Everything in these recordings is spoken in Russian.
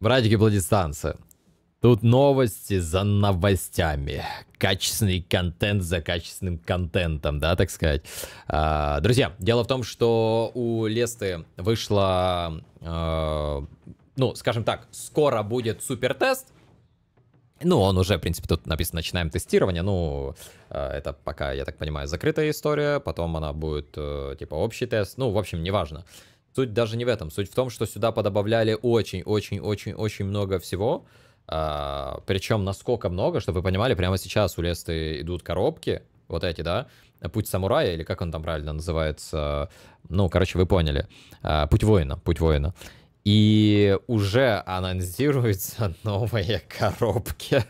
Братики, радике Тут новости за новостями. Качественный контент за качественным контентом, да, так сказать. А, друзья, дело в том, что у Лесты вышла, а, ну, скажем так, скоро будет супертест. Ну, он уже, в принципе, тут написано «начинаем тестирование», ну, а, это пока, я так понимаю, закрытая история, потом она будет, э, типа, общий тест, ну, в общем, неважно. важно. Суть даже не в этом. Суть в том, что сюда подобавляли очень-очень-очень-очень много всего. А, причем насколько много, чтобы вы понимали, прямо сейчас у Лесты идут коробки, вот эти, да, «Путь самурая», или как он там правильно называется, ну, короче, вы поняли, а, «Путь воина», «Путь воина». И уже анонсируются новые коробки.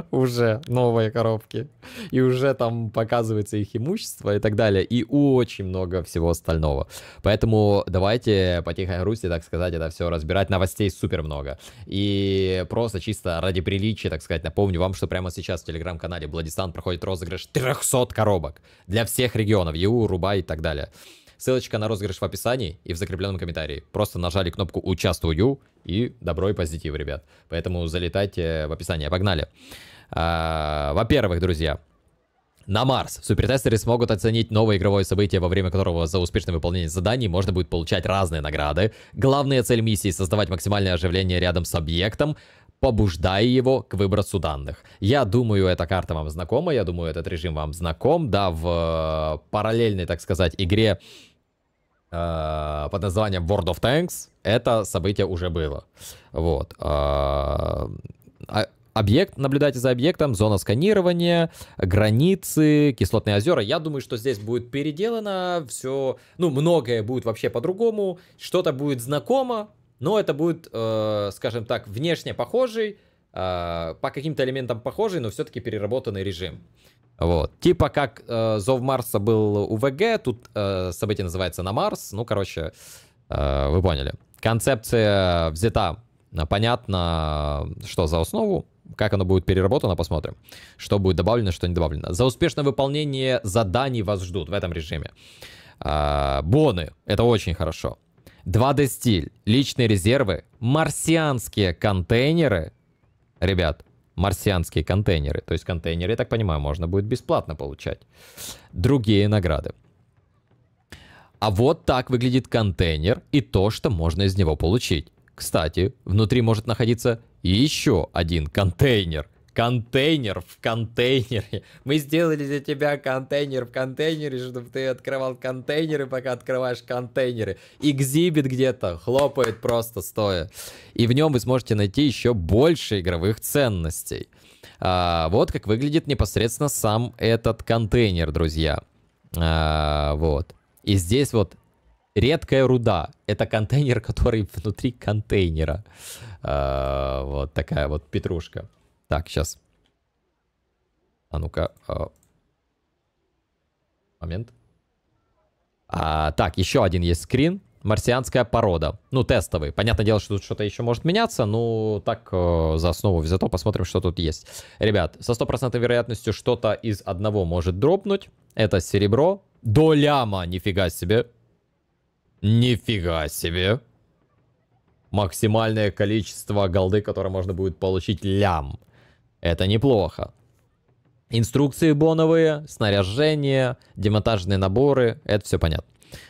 уже новые коробки. И уже там показывается их имущество и так далее. И очень много всего остального. Поэтому давайте по тихой грусти, так сказать, это все разбирать. Новостей супер много. И просто чисто ради приличия, так сказать, напомню вам, что прямо сейчас в телеграм-канале бладистан проходит розыгрыш 300 коробок для всех регионов. ЕУ, Руба и так далее. Ссылочка на розыгрыш в описании и в закрепленном комментарии. Просто нажали кнопку «Участвую» и добро и позитив, ребят. Поэтому залетайте в описание. Погнали. А, Во-первых, друзья, на Марс супертестеры смогут оценить новое игровое событие, во время которого за успешное выполнение заданий можно будет получать разные награды. Главная цель миссии — создавать максимальное оживление рядом с объектом, побуждая его к выбросу данных. Я думаю, эта карта вам знакома, я думаю, этот режим вам знаком. Да, в э, параллельной, так сказать, игре э, под названием World of Tanks это событие уже было. Вот. Э, а, объект, наблюдайте за объектом, зона сканирования, границы, кислотные озера. Я думаю, что здесь будет переделано все, ну, многое будет вообще по-другому, что-то будет знакомо, но это будет, э, скажем так, внешне похожий, э, по каким-то элементам похожий, но все-таки переработанный режим. Вот. Типа как э, Зов Марса был у ВГ, тут э, событие называется на Марс. Ну, короче, э, вы поняли. Концепция взята, э, понятно, что за основу, как оно будет переработано, посмотрим. Что будет добавлено, что не добавлено. За успешное выполнение заданий вас ждут в этом режиме. Э, боны, это очень хорошо. 2D-стиль, личные резервы, марсианские контейнеры. Ребят, марсианские контейнеры. То есть контейнеры, я так понимаю, можно будет бесплатно получать. Другие награды. А вот так выглядит контейнер и то, что можно из него получить. Кстати, внутри может находиться еще один контейнер контейнер в контейнере. Мы сделали для тебя контейнер в контейнере, чтобы ты открывал контейнеры, пока открываешь контейнеры. Экзибит где-то хлопает просто стоя. И в нем вы сможете найти еще больше игровых ценностей. А, вот как выглядит непосредственно сам этот контейнер, друзья. А, вот. И здесь вот редкая руда. Это контейнер, который внутри контейнера. А, вот такая вот петрушка. Так, сейчас. А ну-ка. А. Момент. А, так, еще один есть скрин. Марсианская порода. Ну, тестовый. Понятное дело, что тут что-то еще может меняться, ну так э, за основу взято посмотрим, что тут есть. Ребят, со стопроцентной вероятностью что-то из одного может дропнуть. Это серебро. До ляма, нифига себе. Нифига себе. Максимальное количество голды, которое можно будет получить лям. Это неплохо. Инструкции боновые, снаряжение, демонтажные наборы, это все понятно.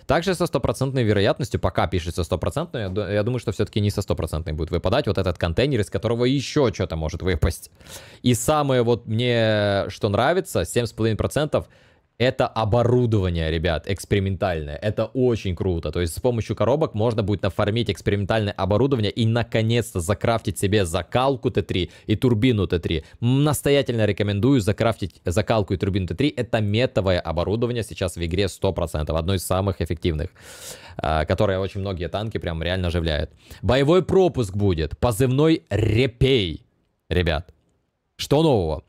Также со стопроцентной вероятностью, пока пишется стопроцентная, я думаю, что все-таки не со стопроцентной будет выпадать вот этот контейнер, из которого еще что-то может выпасть. И самое вот мне, что нравится, 7,5% это оборудование, ребят, экспериментальное. Это очень круто. То есть с помощью коробок можно будет нафармить экспериментальное оборудование и наконец-то закрафтить себе закалку Т3 и турбину Т3. Настоятельно рекомендую закрафтить закалку и турбину Т3. Это метовое оборудование сейчас в игре 100%. Одно из самых эффективных, а, которое очень многие танки прям реально оживляет. Боевой пропуск будет. Позывной Репей. Ребят, что нового?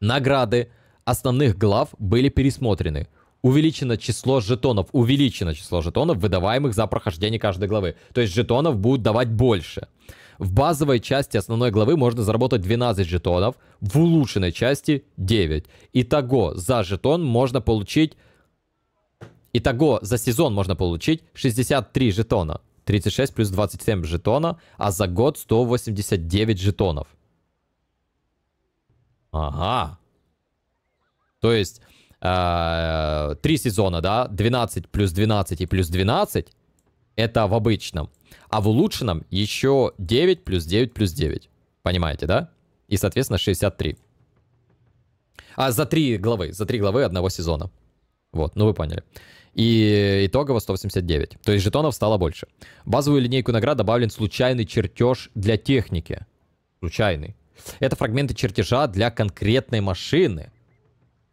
Награды основных глав были пересмотрены. Увеличено число жетонов, увеличено число жетонов, выдаваемых за прохождение каждой главы. То есть жетонов будут давать больше. В базовой части основной главы можно заработать 12 жетонов, в улучшенной части 9. Итого за жетон можно получить... Итого за сезон можно получить 63 жетона. 36 плюс 27 жетона, а за год 189 жетонов. Ага. То есть э, 3 сезона, да, 12 плюс 12 и плюс 12, это в обычном. А в улучшенном еще 9 плюс 9 плюс 9. Понимаете, да? И, соответственно, 63. А за 3 главы, за 3 главы одного сезона. Вот, ну вы поняли. И итогово 189. То есть жетонов стало больше. В базовую линейку наград добавлен случайный чертеж для техники. Случайный. Это фрагменты чертежа для конкретной машины.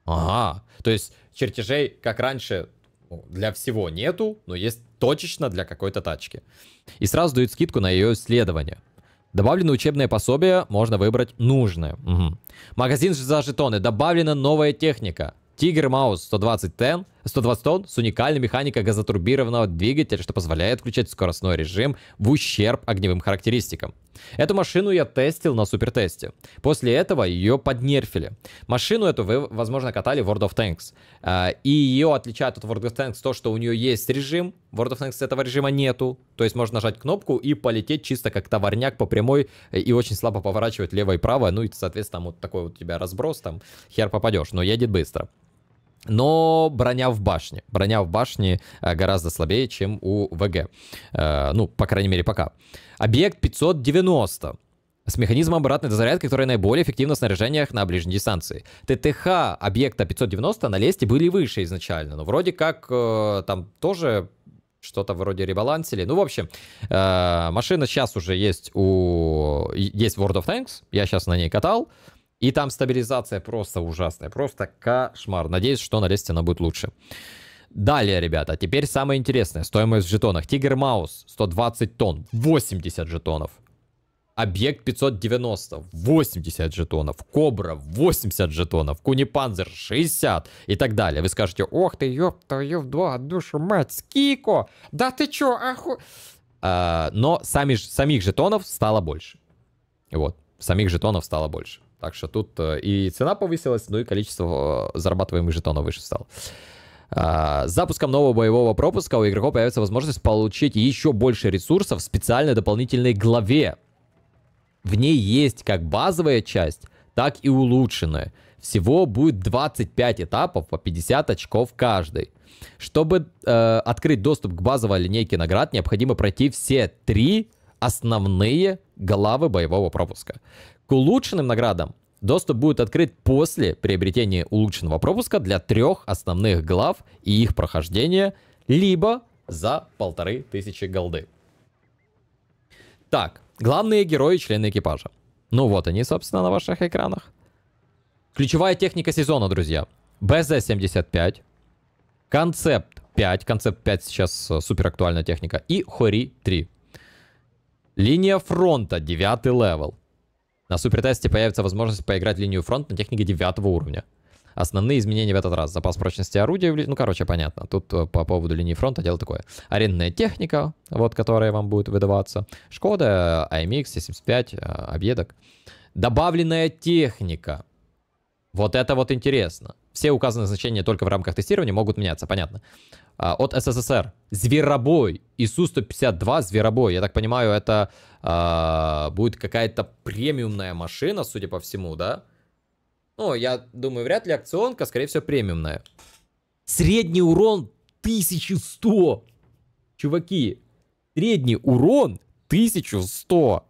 Ага, то есть чертежей, как раньше, ну, для всего нету, но есть точечно для какой-то тачки. И сразу дают скидку на ее исследование. Добавлено учебное пособие, можно выбрать нужное. Угу. Магазин за жетоны, добавлена новая техника. Тигр Маус 120 Тен 120 тонн с уникальной механикой газотурбированного двигателя, что позволяет включать скоростной режим в ущерб огневым характеристикам. Эту машину я тестил на супертесте. После этого ее поднерфили. Машину эту вы, возможно, катали в World of Tanks. А, и ее отличает от World of Tanks то, что у нее есть режим. В World of Tanks этого режима нету. То есть можно нажать кнопку и полететь чисто как товарняк по прямой э, и очень слабо поворачивать лево и право. Ну и, соответственно, вот такой вот у тебя разброс, там хер попадешь, но едет быстро. Но броня в башне. Броня в башне э, гораздо слабее, чем у ВГ. Э, ну, по крайней мере, пока. Объект 590 с механизмом обратной дозарядки, который наиболее эффективно в снаряжениях на ближней дистанции. ТТХ объекта 590 на лесте были выше изначально, но вроде как э, там тоже что-то вроде ребалансили. Ну, в общем, машина сейчас уже есть у... Есть World of Tanks, я сейчас на ней катал. И там стабилизация просто ужасная, просто кошмар. Надеюсь, что на ресте она будет лучше. Далее, ребята, теперь самое интересное. Стоимость в жетонах. Тигр Маус 120 тонн, 80 жетонов. Объект 590, 80 жетонов. Кобра, 80 жетонов. Кунипанзер, 60 и так далее. Вы скажете, ох ты, ёб твою в два душу мать, Скико, да ты чё, аху... А, но сами, самих жетонов стало больше. Вот, самих жетонов стало больше. Так что тут и цена повысилась, ну и количество зарабатываемых жетонов выше стало. С а, запуском нового боевого пропуска у игроков появится возможность получить еще больше ресурсов в специальной дополнительной главе. В ней есть как базовая часть, так и улучшенная. Всего будет 25 этапов по 50 очков каждый. Чтобы э, открыть доступ к базовой линейке наград, необходимо пройти все три основные главы боевого пропуска. К улучшенным наградам доступ будет открыт после приобретения улучшенного пропуска для трех основных глав и их прохождения, либо за полторы тысячи голды. Так, главные герои члены экипажа. Ну вот они, собственно, на ваших экранах. Ключевая техника сезона, друзья. БЗ-75, концепт 5, концепт 5 сейчас э, супер актуальная техника, и Хори 3. Линия фронта, 9 левел. На супертесте появится возможность поиграть линию фронт на технике 9 уровня. Основные изменения в этот раз. Запас прочности орудия, ну, короче, понятно. Тут э, по поводу линии фронта дело такое. Арендная техника, вот, которая вам будет выдаваться. Шкода, AMX, э, 75, э, объедок. Добавленная техника. Вот это вот интересно. Все указанные значения только в рамках тестирования могут меняться, понятно. А, от СССР. Зверобой. ИСУ-152 Зверобой. Я так понимаю, это а, будет какая-то премиумная машина, судя по всему, да? Ну, я думаю, вряд ли акционка, скорее всего, премиумная. Средний урон 1100. Чуваки, средний урон 1100.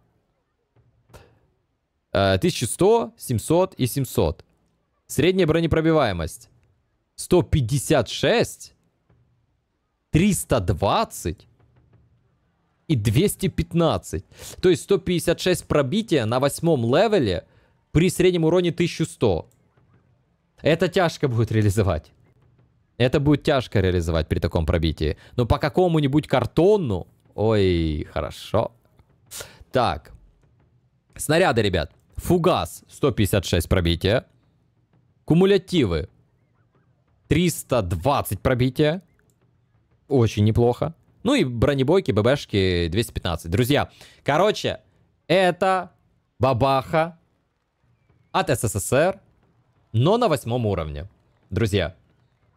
1100, 700 и 700. Средняя бронепробиваемость 156 320 и 215. То есть 156 пробития на восьмом левеле при среднем уроне 1100. Это тяжко будет реализовать. Это будет тяжко реализовать при таком пробитии. Но по какому-нибудь картону... Ой, хорошо. Так. Снаряды, ребят. Фугас 156 пробития. Кумулятивы 320 пробития очень неплохо. Ну и бронебойки, ББшки 215. Друзья, короче, это бабаха от СССР, но на восьмом уровне. Друзья,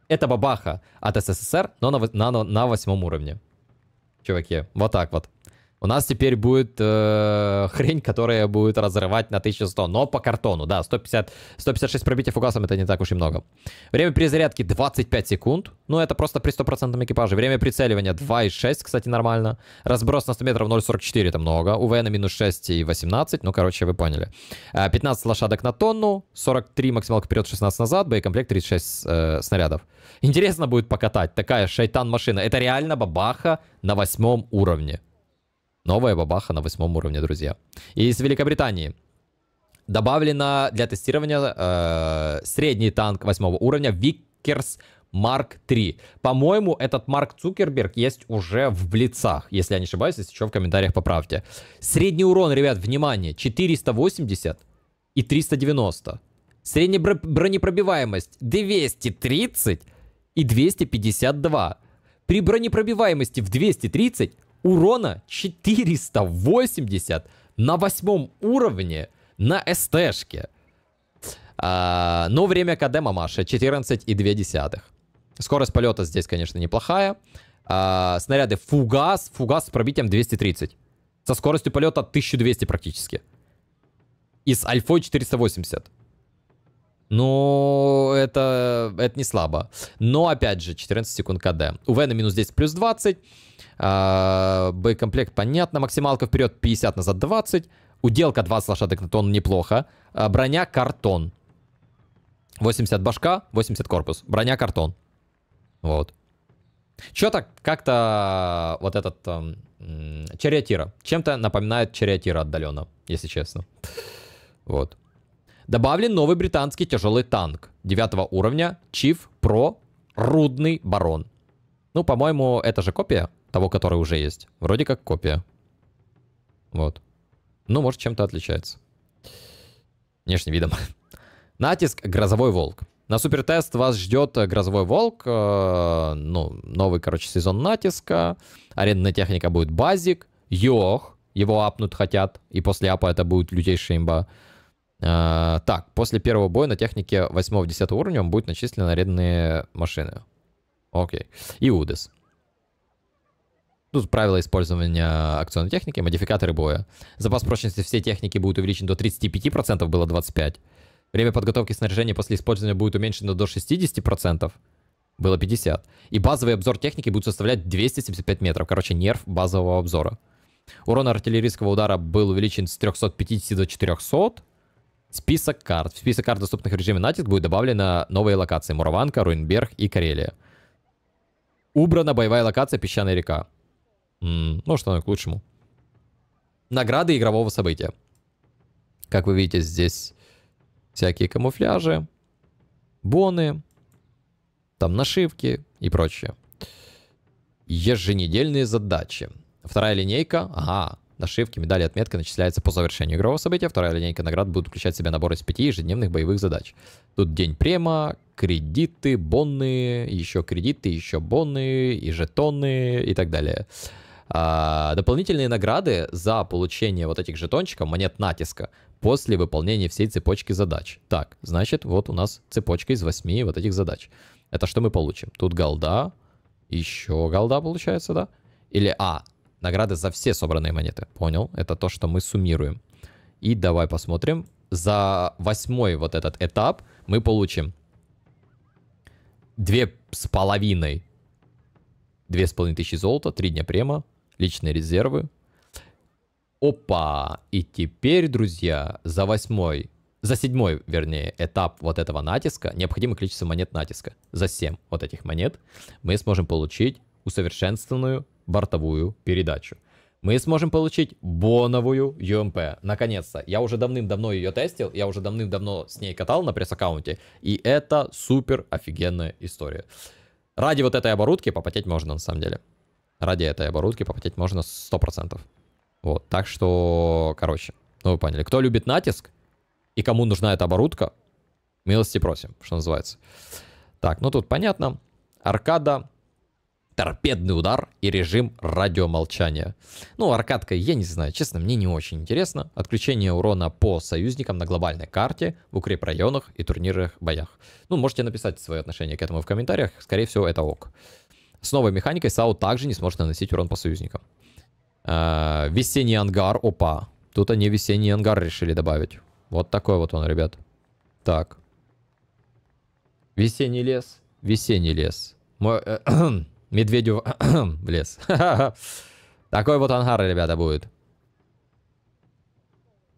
это бабаха от СССР, но на, на, на восьмом уровне. Чуваки, вот так вот. У нас теперь будет э, хрень, которая будет разрывать на 1100, но по картону, да, 150, 156 пробитий фугасом это не так уж и много. Время перезарядки 25 секунд, ну это просто при 100% экипаже. Время прицеливания 2,6, кстати, нормально. Разброс на 100 метров 0,44, это много. УВ на минус 6 и 18, ну короче, вы поняли. 15 а, лошадок на тонну, 43 максималка вперед, 16 назад, боекомплект 36 э, снарядов. Интересно будет покатать, такая шайтан-машина. Это реально бабаха на восьмом уровне. Новая бабаха на восьмом уровне, друзья. Из Великобритании. Добавлено для тестирования э, средний танк восьмого уровня Викерс Марк 3. По-моему, этот Марк Цукерберг есть уже в блицах, если я не ошибаюсь, если что, в комментариях поправьте. Средний урон, ребят, внимание, 480 и 390. Средняя бр бронепробиваемость 230 и 252. При бронепробиваемости в 230 урона 480 на восьмом уровне на СТшке. А, но время КД Мамаши 14,2. Скорость полета здесь, конечно, неплохая. А, снаряды фугас, фугас с пробитием 230. Со скоростью полета 1200 практически. И с альфой 480. Ну, это, это не слабо. Но, опять же, 14 секунд КД. У Вена минус 10, плюс 20. А, боекомплект, понятно, максималка вперед 50, назад 20. Уделка 20 лошадок на тонн, неплохо. А, броня картон. 80 башка, 80 корпус. Броня картон. Вот. Что так как-то вот этот эм, Чем-то напоминает Чариатира отдаленно, если честно. Вот. Добавлен новый британский тяжелый танк 9 уровня Chief Про Рудный Барон. Ну, по-моему, это же копия того, который уже есть. Вроде как копия. Вот. Ну, может, чем-то отличается. Внешним видом. Натиск «Грозовой волк». На супертест вас ждет э, «Грозовой волк», э, ну, новый, короче, сезон натиска, арендная техника будет «Базик», «Йох», его апнут хотят, и после апа это будет лютейшая имба. Э, так, после первого боя на технике 8-10 уровня будет начислены арендные машины. Окей. И Удес. Тут ну, правила использования акционной техники, модификаторы боя. Запас прочности всей техники будет увеличен до 35%, было 25%. Время подготовки снаряжения после использования будет уменьшено до 60%, было 50%. И базовый обзор техники будет составлять 275 метров. Короче, нерв базового обзора. Урон артиллерийского удара был увеличен с 350 до 400. Список карт. В список карт, доступных в режиме натиск, будет добавлена новые локации. Мураванка, Руинберг и Карелия. Убрана боевая локация «Песчаная река». Может, ну, оно к лучшему. Награды игрового события. Как вы видите, здесь всякие камуфляжи, боны, там нашивки и прочее. Еженедельные задачи. Вторая линейка. Ага, нашивки, медали, отметка начисляется по завершению игрового события. Вторая линейка наград будет включать в себя набор из пяти ежедневных боевых задач. Тут день према, кредиты, бонны, еще кредиты, еще бонны и жетоны и так далее. А, дополнительные награды за получение вот этих жетончиков, монет натиска, после выполнения всей цепочки задач. Так, значит, вот у нас цепочка из восьми вот этих задач. Это что мы получим? Тут голда, еще голда получается, да? Или, а, награды за все собранные монеты. Понял, это то, что мы суммируем. И давай посмотрим. За восьмой вот этот этап мы получим две с половиной, две с половиной тысячи золота, три дня према, личные резервы. Опа! И теперь, друзья, за восьмой, за седьмой, вернее, этап вот этого натиска, необходимое количество монет натиска, за 7 вот этих монет, мы сможем получить усовершенствованную бортовую передачу. Мы сможем получить боновую UMP. Эм Наконец-то. Я уже давным-давно ее тестил, я уже давным-давно с ней катал на пресс-аккаунте, и это супер офигенная история. Ради вот этой оборудки попотеть можно на самом деле ради этой оборудки попотеть можно 100%. Вот, так что, короче, ну вы поняли. Кто любит натиск и кому нужна эта оборудка, милости просим, что называется. Так, ну тут понятно. Аркада, торпедный удар и режим радиомолчания. Ну, аркадка, я не знаю, честно, мне не очень интересно. Отключение урона по союзникам на глобальной карте, в укрепрайонах и турнирах боях. Ну, можете написать свое отношение к этому в комментариях, скорее всего, это ок. С новой механикой САУ также не сможет наносить урон по союзникам. Э весенний ангар, опа. Тут они весенний ангар решили добавить. Вот такой вот он, ребят. Так. Весенний лес. Весенний лес. Мой, э лес. Такой вот ангар, ребята, будет.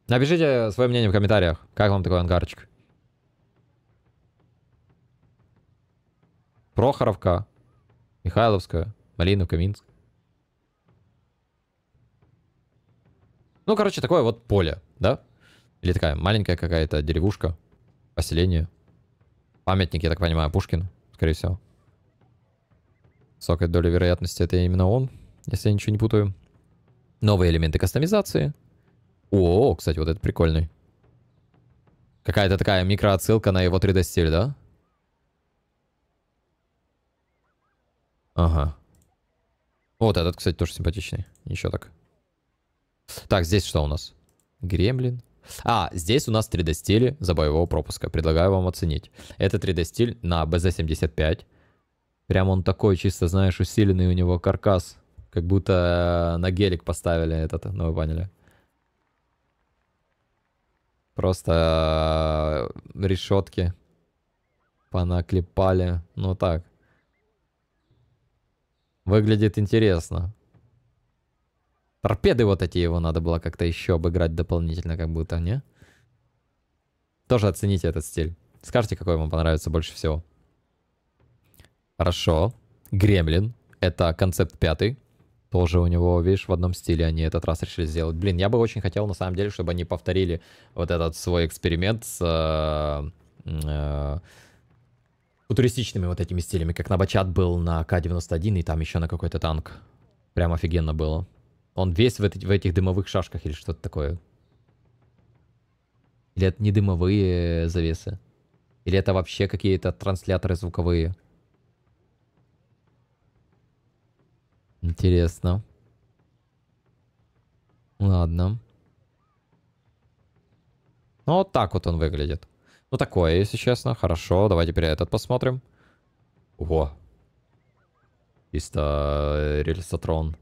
Напишите свое мнение в комментариях. Как вам такой ангарчик? Прохоровка. Михайловская, Малиновка, Минск. Ну, короче, такое вот поле, да? Или такая маленькая какая-то деревушка, поселение. Памятник, я так понимаю, Пушкин, скорее всего. Высокая доля вероятности это именно он, если я ничего не путаю. Новые элементы кастомизации. О, кстати, вот это прикольный. Какая-то такая микроотсылка на его 3D-стиль, да? Ага. Вот этот, кстати, тоже симпатичный. Еще так. Так, здесь что у нас? Гремлин. А, здесь у нас 3D-стили за боевого пропуска. Предлагаю вам оценить. Это 3D-стиль на БЗ-75. Прям он такой, чисто, знаешь, усиленный у него каркас. Как будто э, на гелик поставили этот, ну вы поняли. Просто э, решетки понаклепали. Ну так. Выглядит интересно. Торпеды вот эти его надо было как-то еще обыграть дополнительно, как будто, не? Тоже оцените этот стиль. Скажите, какой вам понравится больше всего. Хорошо. Гремлин. Это концепт пятый. Тоже у него, видишь, в одном стиле они этот раз решили сделать. Блин, я бы очень хотел, на самом деле, чтобы они повторили вот этот свой эксперимент с... Э, э, футуристичными ну, вот этими стилями, как на бачат был на К-91 и там еще на какой-то танк. Прям офигенно было. Он весь в, эти, в этих дымовых шашках или что-то такое. Или это не дымовые завесы? Или это вообще какие-то трансляторы звуковые? Интересно. Ладно. Ну, вот так вот он выглядит. Ну, такое, если честно. Хорошо, давай теперь этот посмотрим. Ого. Чисто э, рельсотрон.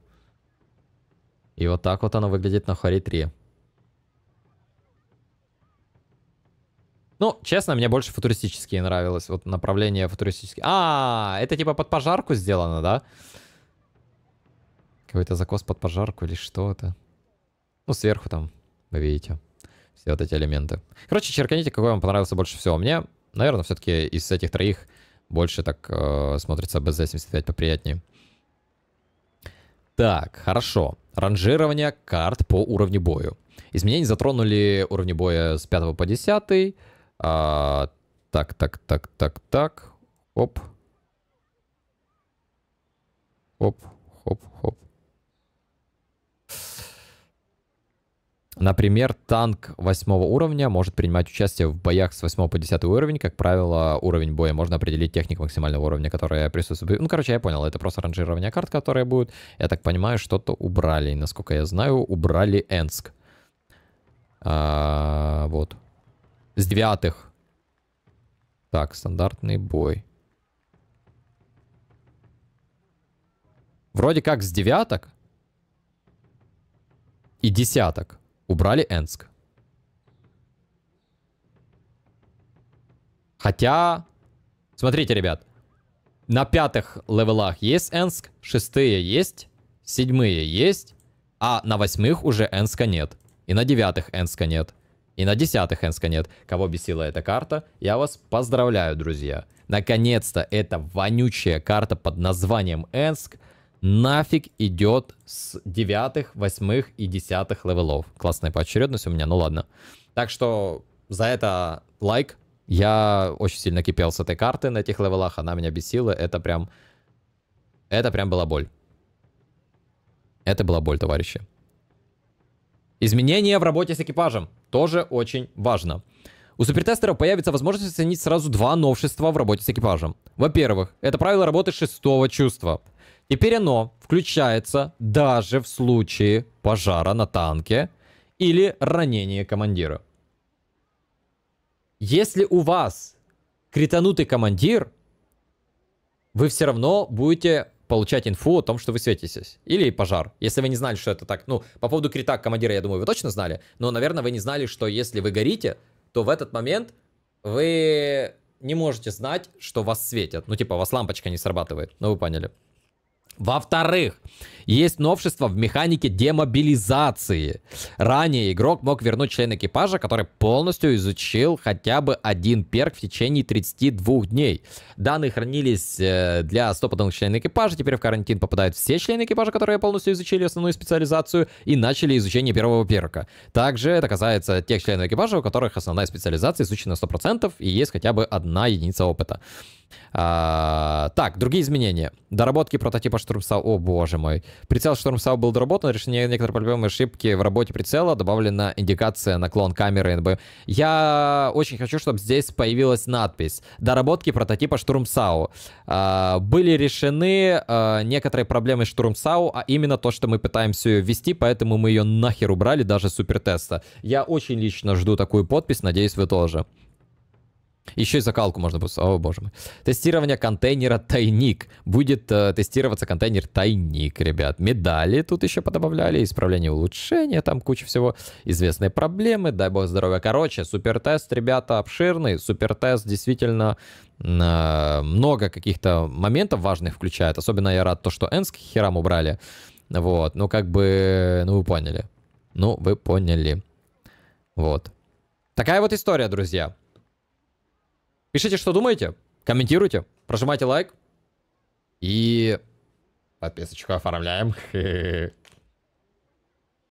И вот так вот оно выглядит на Хори 3. Ну, честно, мне больше футуристические нравилось. Вот направление футуристические. А, это типа под пожарку сделано, да? Какой-то закос под пожарку или что то Ну, сверху там, вы видите все вот эти элементы. Короче, черканите, какой вам понравился больше всего. Мне, наверное, все-таки из этих троих больше так э, смотрится BZ75 поприятнее. Так, хорошо. Ранжирование карт по уровню боя. Изменения затронули уровни боя с 5 по 10. А, так, так, так, так, так. Оп. Оп. Например, танк восьмого уровня может принимать участие в боях с 8 по 10 уровень. Как правило, уровень боя можно определить техник максимального уровня, которая присутствует. Ну, короче, я понял, это просто ранжирование карт, которые будут. Я так понимаю, что-то убрали. Насколько я знаю, убрали Энск. А, вот. С девятых. Так, стандартный бой. Вроде как с девяток и десяток. Убрали Энск. Хотя... Смотрите, ребят. На пятых левелах есть Энск, шестые есть, седьмые есть, а на восьмых уже Энска нет. И на девятых Энска нет. И на десятых Энска нет. Кого бесила эта карта, я вас поздравляю, друзья. Наконец-то эта вонючая карта под названием Энск нафиг идет с девятых, восьмых и десятых левелов. Классная поочередность у меня, ну ладно. Так что за это лайк. Я очень сильно кипел с этой карты на этих левелах, она меня бесила. Это прям... Это прям была боль. Это была боль, товарищи. Изменения в работе с экипажем тоже очень важно. У супертестеров появится возможность оценить сразу два новшества в работе с экипажем. Во-первых, это правило работы шестого чувства – Теперь оно включается даже в случае пожара на танке или ранения командира. Если у вас кританутый командир, вы все равно будете получать инфу о том, что вы светитесь. Или пожар. Если вы не знали, что это так. Ну, по поводу крита командира, я думаю, вы точно знали. Но, наверное, вы не знали, что если вы горите, то в этот момент вы не можете знать, что вас светят. Ну, типа, у вас лампочка не срабатывает. Ну, вы поняли. Во-вторых, есть новшество в механике демобилизации. Ранее игрок мог вернуть член экипажа, который полностью изучил хотя бы один перк в течение 32 дней. Данные хранились э, для 100 подобных членов экипажа. Теперь в карантин попадают все члены экипажа, которые полностью изучили основную специализацию и начали изучение первого перка. Также это касается тех членов экипажа, у которых основная специализация изучена 100% и есть хотя бы одна единица опыта. А, так, другие изменения. Доработки прототипа штурмсау. О, боже мой. Прицел штурмсау был доработан, решение некоторых проблем и ошибки в работе прицела, добавлена индикация наклон камеры НБ. Я очень хочу, чтобы здесь появилась надпись «Доработки прототипа штурмсау». А, были решены а, некоторые проблемы штурмсау, а именно то, что мы пытаемся ее ввести, поэтому мы ее нахер убрали даже супертеста. Я очень лично жду такую подпись, надеюсь, вы тоже. Еще и закалку можно будет... О, боже мой. Тестирование контейнера «Тайник». Будет э, тестироваться контейнер «Тайник», ребят. Медали тут еще подобавляли, исправление улучшения, там куча всего. Известные проблемы, дай бог здоровья. Короче, супертест, ребята, обширный. Супертест действительно э, много каких-то моментов важных включает. Особенно я рад то, что Энск херам убрали. Вот, ну как бы... Ну вы поняли. Ну вы поняли. Вот. Такая вот история, друзья. Пишите, что думаете, комментируйте, прожимайте лайк и подписочку оформляем.